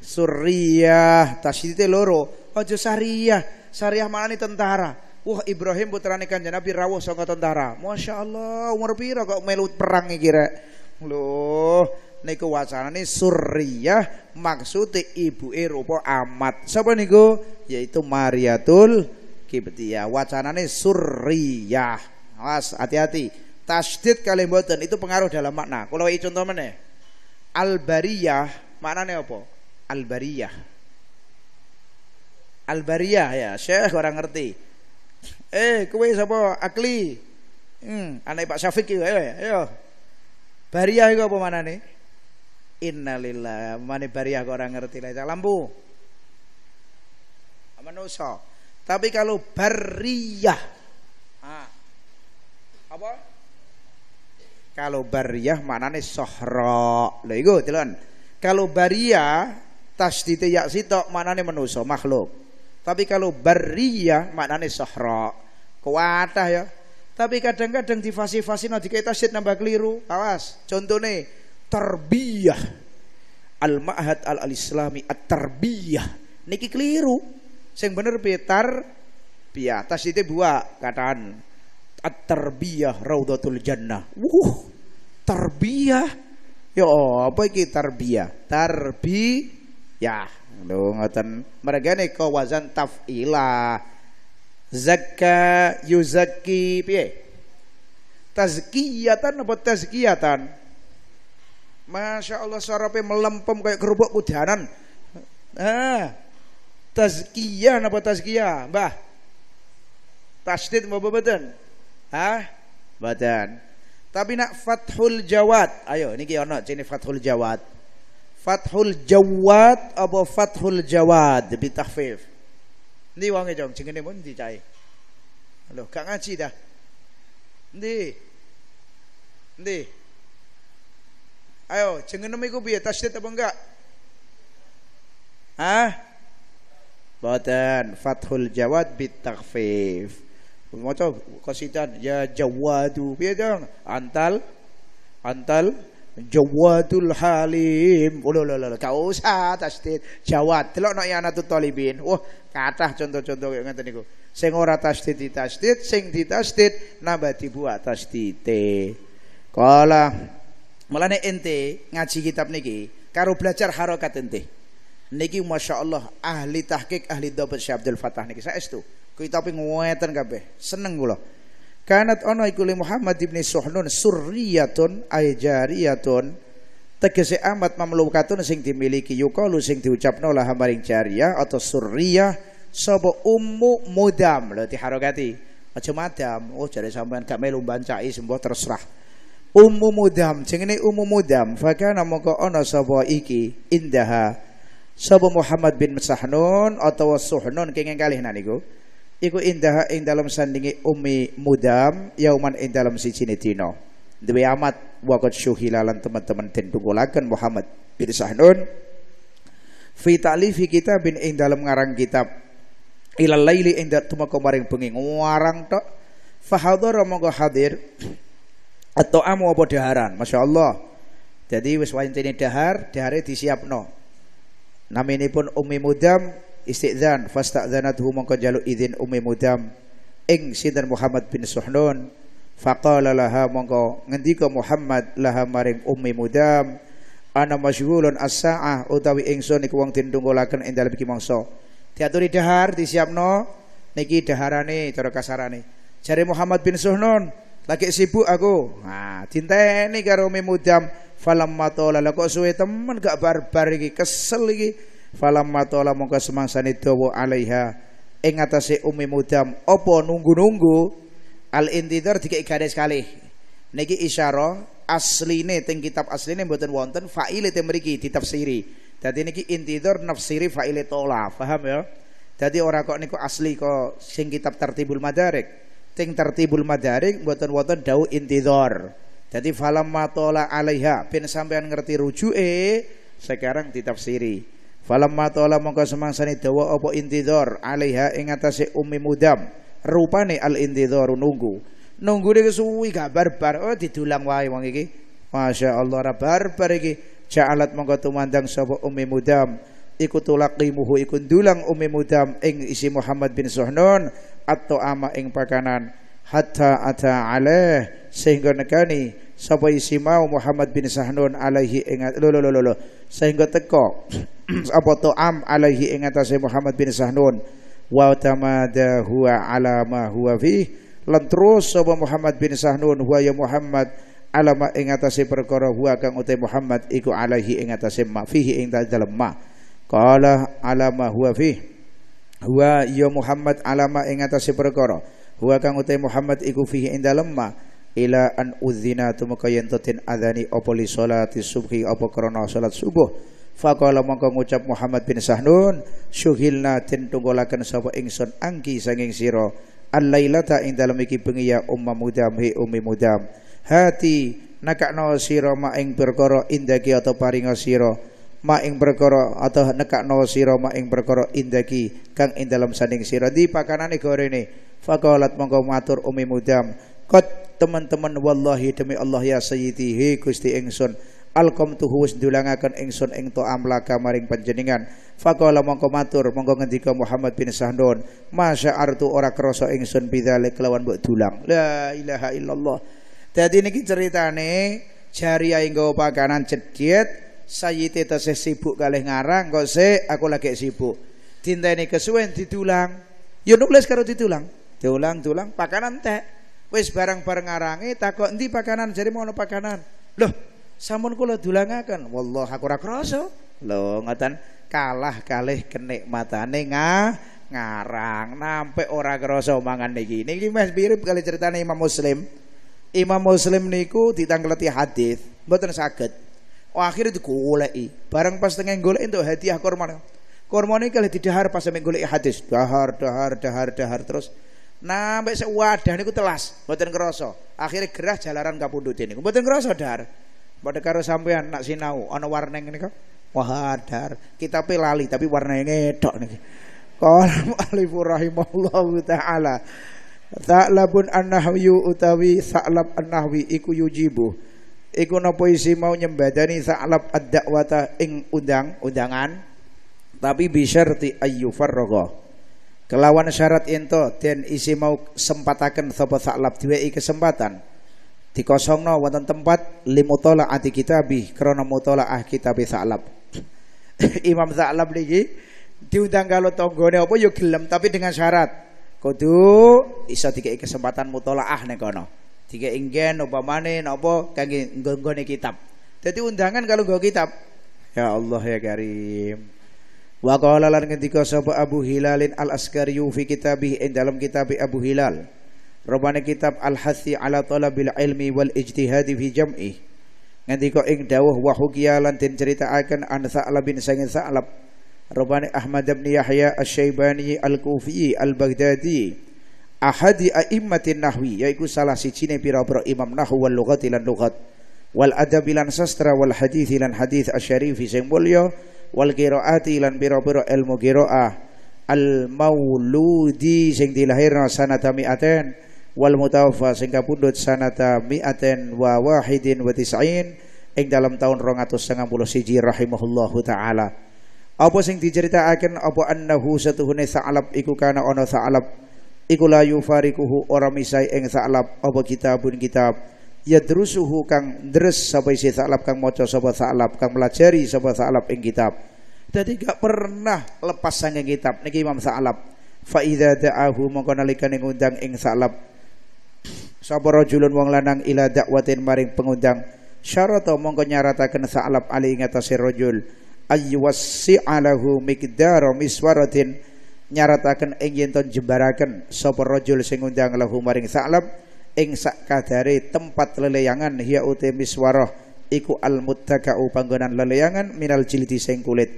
surriyah. Tasydid loro. Aja sariyah. Sariyah maknane tentara. Wah Ibrahim putrane kanjeng Nabi rawuh saka tentara. Masya Allah umur pira kok melu perang iki kira Loh, niku wacanane Suriah maksude ibu rupa amat. Sapa niku? Yaitu Maria Tul. Mariatul Kibtiyah. Wacanane Suriah. Was hati-hati. Tasdid kali itu pengaruh dalam makna. Kula wae contoh meneh. Albariyah mana maknane apa? Albariyah. Albariyah ya, Syekh orang ngerti. Eh, kowe sapa? Akli. Hmm, anak Pak Syafiq iki ayo ya. Bariyah iku apa manane? Innalillah mani bariah kok orang ngerti lah lampu. manusia. Tapi kalau bariyah ah. apa? Kalau bariyah nih sohro. loh itu, telon. Kalau bariyah tasdite yak sitok nih manusia makhluk. Tapi kalau bariyah nih sohro. Kuatah ya. Tapi kadang-kadang di fasi-fasi nanti kita nambah keliru. Awas, nih tarbiyah al ma'had al, al islami at tarbiyah niki keliru sing bener petar tas itu buah kataan at tarbiyah raudatul jannah wuh tarbiyah ya apa iki tarbiyah tarbi ya lho ngoten mereka nih wazan taf'ila zakka yuzaki piye tazkiyatan apa tazkiyatan Masya Allah sarape melempem kayak kerupuk kudanan. Ah, tazkiyah apa tazkiyah, Mbah? Tasdid mau badan? Hah? Badan. Tapi nak fathul jawad. Ayo ini niki ono jenis fathul jawad. Fathul jawad apa fathul jawad bi tahfif. Ndi wangi jong jenenge mun ndi cai. Loh, gak ngaji dah. Ndi? Ndi? Ayo, jengenem iku piye? Tasydid apa enggak? Hah? Boten, fathul jawad bit takhfif. Maca qasidan ya jawadu piye dong? Antal antal jawadul halim. Oh lo lo, gak usah tasydid. Jawad. Delok nek anatut talibin. Wah, kathah contoh-contoh yang ngeten niku. Sing ora tasydid seng sing ditasydid nambah dibuat tasydite. Qala Mulane ente ngaji kitab niki karo belajar harokat ente. Niki masya Allah ahli tahqiq ahli dobel Syekh Abdul Fatah niki saya itu estu. Kitab ngweten kape Seneng gula, Kanat ono ikuli Muhammad ibni Suhnun surriyatun ayjariyatun, tegese amat mamlukatun sing dimiliki yukalu sing diucapno nolah maring jariah atau surriyah sobo ummu mudam lho diharokati macam macam, oh jadi sampean gak melu bancai sembuh terserah Ummu Mudam umumudam, Ummu Mudam fakana mongko ana sapa iki indaha sapa Muhammad bin Sahnun atau Suhnun kenging kalih niku iku indaha ing dalam sandingi umi Mudam yauman ing dalam siji dina duwe amat waqt syuhilalan teman-teman dan tunggulaken Muhammad bin Sahnun fi ta'lifi bin ing dalam ngarang kitab ilal laili ing dalam maring bengi ngarang tok fahadhara monggo hadir atau amu apa daharan Masya Allah jadi wis ini dahar dahare disiapno ini pun umi mudam istidzan fastadzanathu mongko jaluk izin umi mudam ing sinten Muhammad bin Suhnun fakalalah laha mongko ngendiko Muhammad laha maring umi mudam ana masyghulun as-saah utawi ingsun iku wong tintunggolaken ing dalem iki mangsa diaturi dahar disiapno niki daharane cara kasarane jare Muhammad bin Suhnun lagi sibuk aku nah cintai karo memudam mudam, tola lah kok suwe temen gak barbar iki kesel iki falamma tola mongko semangsane dawa alaiha ing atase mudam apa nunggu-nunggu al intidar dikek garis kalih niki isyara asline teng kitab asline mboten wonten faile teng mriki ditafsiri dadi niki intidar nafsiri faile tola paham ya dadi ora kok niku asli kok sing kitab tertibul madarik ting tertibul madarik buatan-buatan dau intidor. Jadi falamatola matola alaiha pin sampean ngerti rujue sekarang ditafsiri. Falam matola mongko semangsane dawa opo intidor alaiha ingatasi umi mudam. Rupane al intidor nunggu. Nunggu dek suwi gak barbar oh didulang wae wong iki. Masya Allah rabar pergi iki. mongko mongko mandang sabo umi mudam iku tulaqimuhu umi dulang mudam ing isi Muhammad bin Sohnon atau ama ing pakanan hatta ata aleh sehingga negani. sapa isi mau Muhammad bin Sahnun alaihi ingat lo lo lo lo sehingga teko apa tu am alaihi ingat asy Muhammad bin Sahnun wa tamada huwa ala ma huwa fi lan terus sapa Muhammad bin Sahnun huwa ya Muhammad ala ma ingat asy perkara huwa kang utai Muhammad iku alaihi ingat asy ma fihi ing dalem ma qala ala ma huwa fihi wa ya Muhammad alama ing atase perkara wa kang utai Muhammad iku fihi ing dalem ma ila an udzina tumeka yen ten adzani apa li salati subhi apa krana salat subuh faqala mongko ngucap Muhammad bin Sahnun syuhilna tin tunggolaken sapa ingsun angki sanging sira al-lailata ing dalem iki bengi ya umma mudam hi ummi mudam hati nakakno sira ma ing perkara indaki atau paringa sira ma ing perkara atau nekakno sira ma ing perkara indaki kang ing dalam sanding sira di pakanane gorene faqalat mongko matur umi mudam kot teman-teman wallahi demi Allah ya sayyidi he Gusti ingsun alkom tuhu wis akan ingsun ing to amlaka maring panjenengan faqala mongko matur mongko ngendika Muhammad bin Sahdon masya'artu ora krasa ingsun bidzalik kelawan mbok dulang la ilaha illallah dadi niki ceritane jariah nggawa pakanan cedhit sayyite tasih sibuk kalih ngarang kok sik aku lagi sibuk dinteni kesuwen ditulang yo nulis karo ditulang diulang tulang pakanan teh wis barang bareng ngarangi takut endi pakanan jadi mau pakanan loh samun kula dulangaken wallah aku ora krasa lho ngoten kalah kalih kenikmatane nga ngarang nampe ora krasa mangan niki niki mes mirip kali ceritane Imam Muslim Imam Muslim niku ditangleti hadis mboten saged Oh, akhirnya i Barang pas tengah golek untuk hadiah korma. Korma ini kalau didahar pas sampe golek hadis, dahar dahar dahar dahar terus Nampak sewadah ku telas, buatan kerasa. Akhirnya gerah jalaran kapundhut ini Mboten kerasa dahar. Padha karo sampean nak sinau warna ini niku. Wah, dahar. Kita pelali tapi warna warnanya tok niki. Qala alif rahimahullahu taala. labun an-nahwi utawi lab an-nahwi iku iku napa isi mau nyembadani sa'lab ad-da'wata ing undang undangan tapi bi ayyu ayyufarraga kelawan syarat ento den isi mau sempataken sapa sa'lab i kesempatan dikosongno wonten tempat limutola ati kitabih krana ah kitabi sa'lab Imam Sa'lab niki diundang kalau tonggone apa yo ya gelem tapi dengan syarat kudu iso i kesempatan mutola ah kono Tiga inggen upamane nopo kangge nggone kitab. Dadi undangan kalau nggo kitab. Ya Allah ya Karim. Wa qala lan ngendika sapa Abu Hilalin Al-Askari fi kitabih ing dalam kitab Abu Hilal. Rupane kitab Al-Hathi ala talabil ilmi wal Ijtihad fi jam'i. Ngendika ing dawuh wa hukiya lan den critakaken an Sa'lab bin Sa'id Sa'lab. Rupane Ahmad bin Yahya al syaibani Al-Kufi Al-Baghdadi ahadi a'immatin nahwi yaiku salah sijine pira-pira imam nahwu wal lughati lan lughat wal adabi lan sastra wal hadith lan hadith asyarifi sing mulya wal qiraati lan pira-pira ilmu qiraah al mauludi sing dilahirna sanata mi'aten wal mutawaffa sing kapundhut sanata mi'aten wa wahidin wa tis'in ing dalam tahun siji rahimahullahu taala apa sing diceritakan apa annahu satuhune sa'lab iku kana ana saalab iku la yufarikuhu ora misai ing sa'lab apa kitabun kitab ya drusuhu kang dres sapa isi sa'lab kang maca sapa sa'lab kang pelajari sapa sa'lab ing kitab dadi gak pernah lepas saking kitab niki Imam Sa'lab fa idza da'ahu mongko nalika ning undang ing sa'lab sapa rajulun wong lanang ila dakwatin maring pengundang syarata mongko nyarataken sa'lab ali ing atase rajul ayyuwassi'alahu miqdara miswaratin nyarataken ing yen ton jembaraken sapa rajul sing ngundang lahu maring Sa'lab ing sakadare tempat leleyangan hiya uti miswarah iku al muttaqa'u panggonan leleyangan minal jildi sing kulit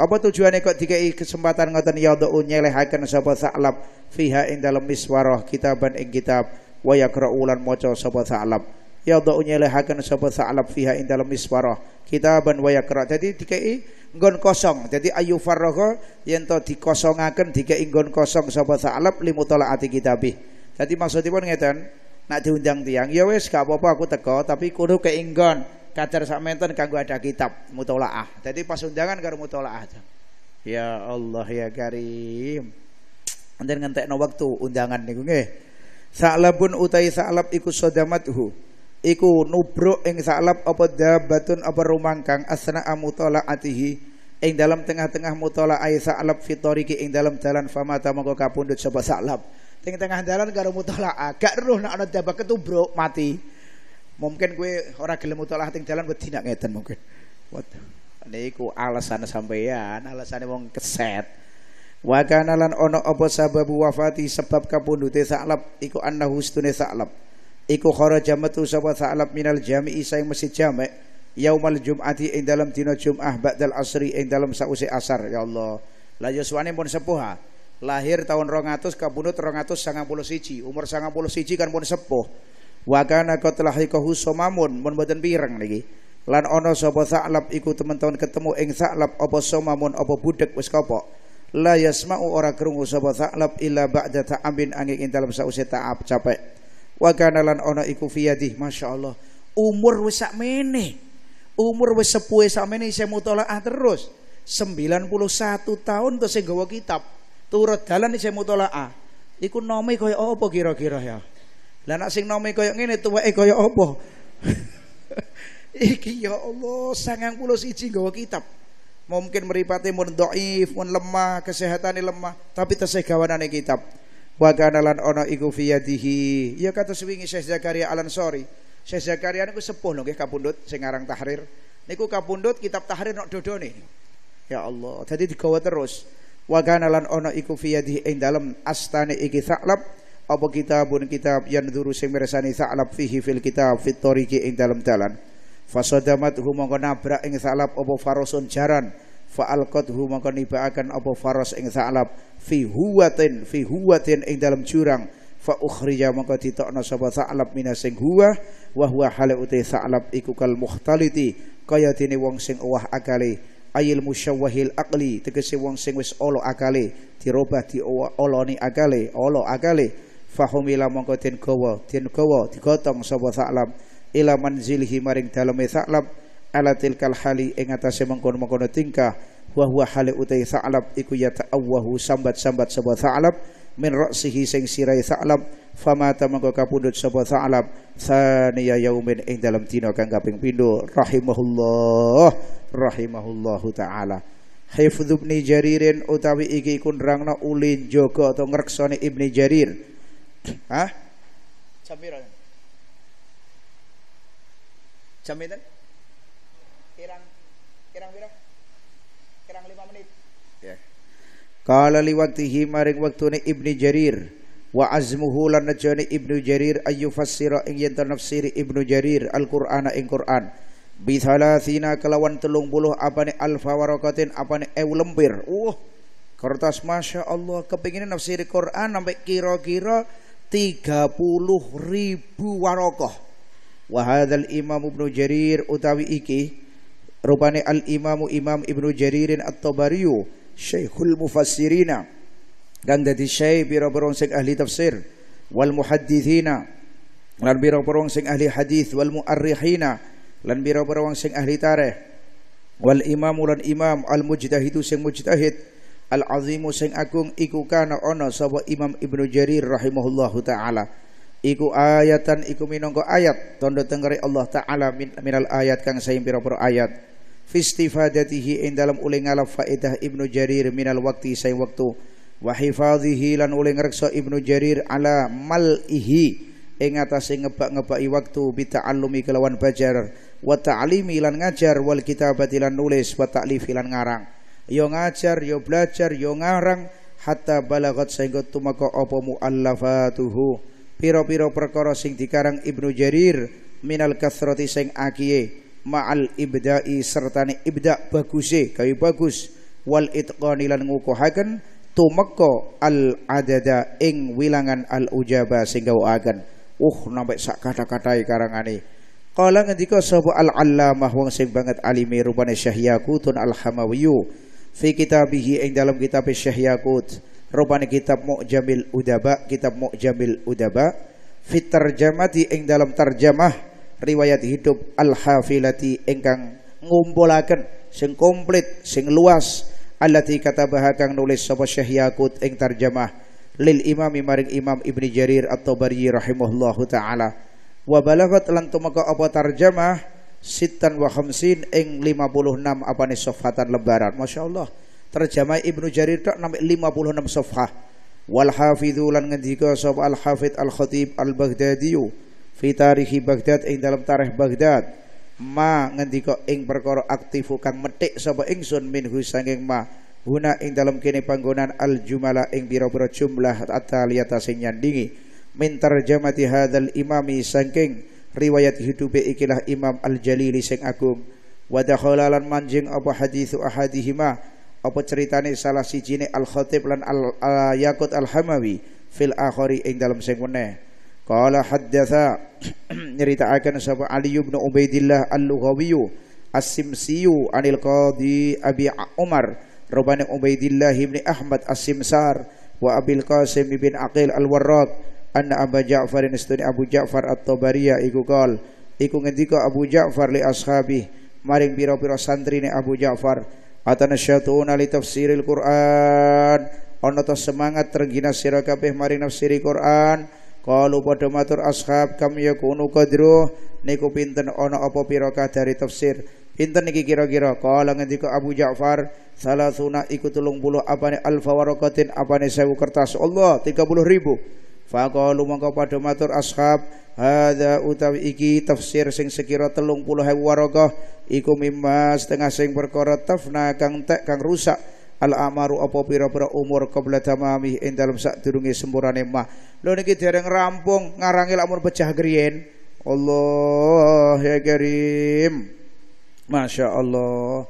apa tujuannya kok dikai kesempatan ngoten ya do nyelehaken sapa Sa'lab fiha ing dalam miswarah kitaban ing kitab wa yaqra'u lan maca sapa salam ya do nyelehaken sapa Sa'lab fiha ing dalam miswarah kitaban wa yaqra' dadi dikai nggon kosong. Jadi ayu farroho yang to dikosongaken dikei inggon kosong sapa sa'alab kita kitabih. Jadi maksud maksudipun ngeten, nak diundang tiang, ya wes gak apa-apa aku teko tapi kudu keinggon kadar sakmenten kanggo ada kitab ah, Jadi pas undangan karo mutolaah. Ya Allah ya Karim. ngentek ngentekno waktu undangan niku nggih. Sa'labun utai sa'lab iku sodamathu iku nubruk ing salap apa dabatun apa rumangkang asna atihi ing dalam tengah-tengah ay salab fitoriki ing dalam jalan famata mongko kapundut sapa salab ing tengah jalan karo mutalaah gak roh nek ana dabak ketubruk mati mungkin kue ora gelem mutola teng jalan wedi nak ngeten mungkin What? niku alasan sampeyan alasane wong keset wa kana lan ana apa sabab wafati sebab kapundhute salab iku annahu stune salab iku khara metu sawa Tha'lab minal jami'i sayang masjid jami' yaumal jum'ati ing dalam dina Jum'ah ba'dal asri ing dalam sa'usi asar ya Allah la yuswane ya pun sepuh lahir tahun 200 kabunut puluh siji umur puluh siji kan pun sepuh Wakana kana ikuhu somamun mun badan pireng lagi lan ono sapa Tha'lab iku teman-teman ketemu ing Tha'lab apa somamun apa budek wis kapok la yasma'u ora kerungu sapa Tha'lab Ila ba'da ta'amin angin ing dalam sa'usi ta'ab capek wa kana lan ana iku fiyadih masyaallah umur wis sakmene umur wis sepuh sakmene saya mutolaah terus 91 tahun terus saya gawa kitab turut dalan isih mutolaah iku nome kaya apa kira-kira ya lah nak sing nome kaya ngene tuweke kaya apa iki ya Allah sangang puluh siji gawa kitab mungkin meripati mun doif mun lemah kesehatannya lemah tapi tesih gawanane kitab wa kana lan ana iku fi ya kata swingi Syekh Zakaria Alan Ansori Syekh Zakaria niku sepuh lho nggih kapundhut sing aran tahrir niku kapundhut kitab tahrir nok dodone ya Allah dadi digawa terus wa kana lan ana iku fi yadihi ing dalem astane iki Sa'lab apa kitabun kitab yang duru sing mirsani fihi fil kitab fit ing dalem dalan fasadamat hu nabrak ing Sa'lab apa farosun jaran fa alqat hu nibaaken apa faros ing thaklab fi huwatin fi huwatin ing dalam jurang fa ukhrija maka ditokno sapa sa'lab minasing huwa wa huwa hale uti sa'lab iku kal mukhtaliti kaya dene wong sing owah akale ayil musyawwahil aqli tegese wong sing wis ala akale dirobah dioloni akale ala akale fahumila mongko den gawa den gawa digotong sapa sa'lab ila manzilihi maring daleme sa'lab ala tilkal hali ing atase mengkono-mengkono tingkah wa huwa hale utai Tha'lab iku awahu ya sambat-sambat sapa Tha'lab min ra'sihi sing sirai Tha'lab famata mangko kapundhut sapa Tha'lab thaniya yaumin ing dalam dina kang kaping pindho rahimahullah rahimahullahu taala Hifdz Ibni Jaririn utawi iki ikun rangna ulin jaga atau ngreksane Ibni Jarir. Hah? Jam pira? kirang kirang kirang Kala li waqtihi maring waktune Ibnu Jarir wa azmuhu lan najani Ibnu Jarir ayu fassira ing yen nafsiri Ibnu Jarir Al-Qur'ana ing Qur'an bi thalathina kelawan telung puluh apane alfa warakatin apane ewu lempir uh kertas Masya Allah kepingin nafsiri Qur'an sampai kira-kira 30 ribu warokoh wahadal imam Ibnu Jarir utawi iki rupane al imamu imam Ibnu Jaririn at-Tabariyu Syekhul Mufassirina dan dadi syekh biro-biro sing ahli tafsir wal muhadithina, lan biro-biro sing ahli hadis wal muarrihina lan biro-biro sing ahli tarikh wal imam lan imam al mujtahidu sing mujtahid al azimu sing agung iku kana ana sapa Imam Ibnu Jarir rahimahullahu taala iku ayatan iku minangka ayat tondo tengere Allah taala min, minal ayat kang saing biro pira ayat fi istifadatihi ing dalam ule ngalap faedah Ibnu Jarir minal waktu saing waktu wa hifadhihi lan raksa ngreksa Ibnu Jarir ala mal'ihi ing atase ngebak-ngebaki waktu bita'allumi kelawan bajar wa ta'limi lan ngajar wal kitabati lan nulis wa ta'lifi lan ngarang yo ya ngajar yo ya belajar yo ya ngarang hatta balagat saingga tumeka apa muallafatuhu pira piro perkara sing dikarang Ibnu Jarir minal kathrati sing akiye ma'al ibda'i serta ni ibda' baguse eh, gawe bagus wal itqani lan ngukuhaken tumeka al adada ing wilangan al ujaba sehingga gawakaken uh nampak sak kata-katae karangane qala ngendika sapa al allamah wong sing banget alime rupane syahyakutun al hamawiyu fi kitabihi ing dalam kitab syahyakut rupane kitab mu'jamil udaba kitab mu'jamil udaba fit tarjamati ing dalam terjemah riwayat hidup al-hafilati ingkang ngumpulaken sing komplit sing luas allati katabaha kang nulis sapa Syekh Yakut ing tarjamah lil imam maring Imam Ibnu Jarir At-Tabari rahimahullahu taala wa balagat lan tumeka apa tarjamah sitan wa khamsin ing 56 apane safhatan lembaran masyaallah terjemah Ibnu Jarir tok nampi 56 safhah wal hafidhu lan ngendika sapa al hafid al khatib al baghdadiyu fi Baghdad ing dalam tarikh Baghdad ma ngendika ing perkara aktif kang metik sapa ingsun minhu sanging ma guna ing dalam kene panggonan al jumala ing biro-biro jumlah ataliyata sing nyandingi min tarjamati hadzal imami sangking riwayat hidupe ikilah imam al jalili sing agung wa dakhalalan manjing apa hadithu ahadihima apa ceritane salah si jine al khatib lan al, al yakut al hamawi fil akhari ing dalam sing meneh قال حدث نريتاكن سب علي بن عبيد الله اللغوي السمسي عن القاضي ابي عمر ربان عبيد الله بن احمد السمسار وابي القاسم بن عقيل الوراق ان ابا جعفر استني ابو جعفر الطبري ايكو قال ايكو ngendika ابو جعفر لي اصحابي maring biro-biro santri ni Abu Ja'far atana syatuna li tafsiril Qur'an ono semangat tergina sira kabeh maring nafsiri Qur'an Qalu pada matur ashab kam yakunu qadru niku pinten ana apa pira dari tafsir. Pinten niki kira-kira kala ngendika Abu Ja'far salasuna iku 30 apane alfa apa apane sewu kertas. Allah 30 ribu. Faqalu mongko padha matur ashab hadza utawi iki tafsir sing sekira 30.000 waraqah iku mimma setengah sing perkara tafna kang tek kang rusak al amaru apa pira-pira umur qabla tamami ing dalem turungi semburan mah lo niki dereng rampung ngarangi lamun pecah gerien Allah ya Karim. Masya Allah.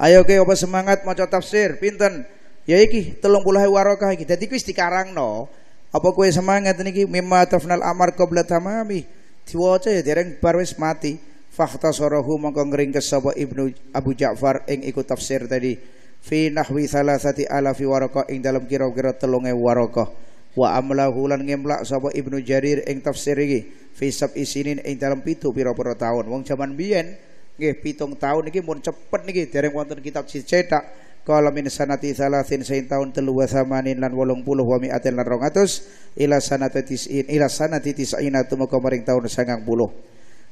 Ayo ke apa semangat maca tafsir pinten? Ya iki 30 warokah iki. di karang no Apa kue semangat niki mimma tafnal amar qabla tamami. Diwaca ya dereng bar wis mati. Fakta sorohu mongko ngering sapa Ibnu Abu Ja'far ing ikut tafsir tadi fi nahwi salasati alafi warokah ing dalam kira-kira telungnya warokah wa amlahu lan ngemlak sapa Ibnu Jarir ing tafsir iki fi sab isinin ing dalam pitu pira-pira taun wong jaman biyen nggih pitung taun iki mun cepet niki dereng wonten kitab dicetak Kala min sanati salasin sain tahun telu wa samanin lan wolong puluh wa mi'atin lan rongatus Ila sanati tis'in ila sanati tis'ina tumuka maring tahun sangang puluh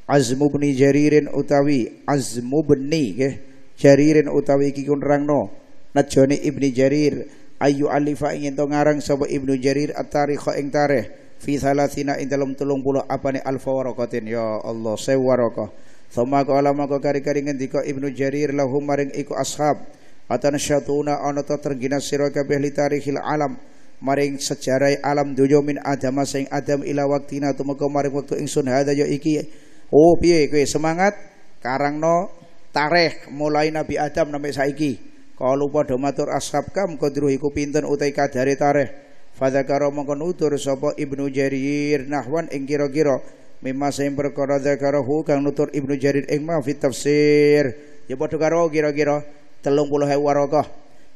Azmu bni jaririn utawi Azmu bni Jaririn utawi kikun rangno Najoni ibni jarir ayu alifa ingin to ngarang sapa Ibnu Jarir at-tarikh ing tarikh fi salasina ing dalam telung puluh apane alfa waraqatin ya Allah sewu waraqah Thumma qala maka kari-kari ngendika Ibnu Jarir lahum maring iku ashab atan syatuna ana ta tergina sira kabeh li tarikhil alam maring sejarah alam donya min adam sing adam ila waktina tumeka maring waktu ingsun hadza ya iki oh piye kowe semangat karangno tarikh mulai Nabi Adam sampai saiki kalau pada matur ashab kam kodruhi ku pinten utai kadari tareh. Fadzakara mongkon sopo Ibnu Jarir nahwan ing kira-kira mimma sing perkara zakarahu kang nutur Ibnu Jarir ing ma fit tafsir. Ya padha karo kira-kira 30.000 warakah.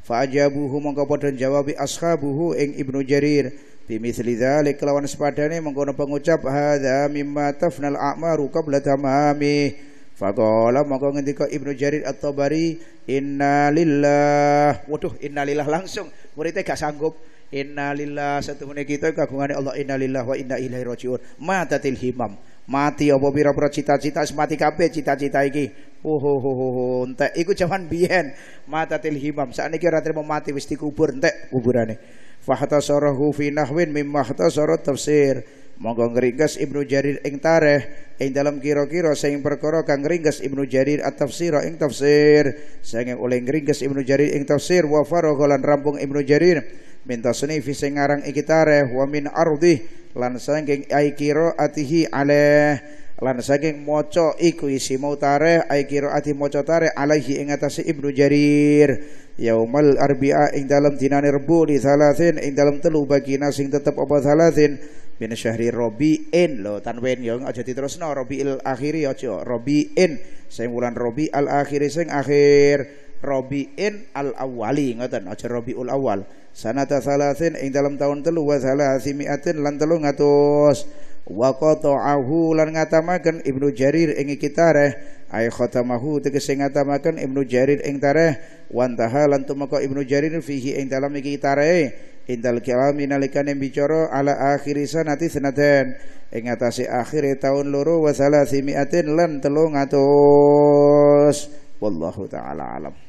Fa ajabuhu mongko padha jawabi ashabuhu ing Ibnu Jarir. Bimithli dzalik kelawan sepadane mengkono pengucap hadza mimma tafnal a'maru qabla tamamih. Fakola maka ngendika Ibnu Jarir atau Bari inna lillah. Waduh inna lillah langsung muridnya gak sanggup. Inna lillah satu menit kita kagungane Allah inna lillah wa inna ilaihi rajiun. Matatil himam. Mati apa pira-pira cita-cita semati kape cita-cita iki. Oh ho oh, oh, ho oh, ho entek iku zaman biyen matatil himam. Sakniki kira terima mati wis kubur, entek kuburane. Fahtasarahu fi nahwin mimma tahtasara tafsir. Monggo ngeringkas Ibnu Jarir ing tareh ing dalam kira-kira sing perkara kang ngeringkas Ibnu Jarir at-tafsir ing tafsir sing oleh ngeringkas Ibnu Jarir ing tafsir wa rampung Ibnu Jarir minta seni sing aran iki tareh wa min ardih lan saking atihi ale lan saking maca iku isi mau tareh aikira ati maca tareh alaihi ing atase Ibnu Jarir yaumal arbi'a ing dalam dinane rebu li salatin ing dalam telu bagi nasing tetep apa salatin min syahri robi'in lo tanwin yo ya, aja diterusno Robiil akhiri aja Robiin, sing wulan Robi al akhiri sing akhir Robiin al awali ngoten aja Robiul awal sanata salasin ing dalam tahun telu wa salasimiatin lan telu ngatus wa qata'ahu lan ngatamaken Ibnu Jarir ing kitareh ay khatamahu tegese ngatamaken Ibnu Jarir ing tareh wantaha lan tumeka Ibnu Jarir fihi ing dalam iki tareh Indal kalami yang bicara ala akhiri sanati senaten ing atase tahun taun loro wa salasi miatin lan telung atus wallahu taala alam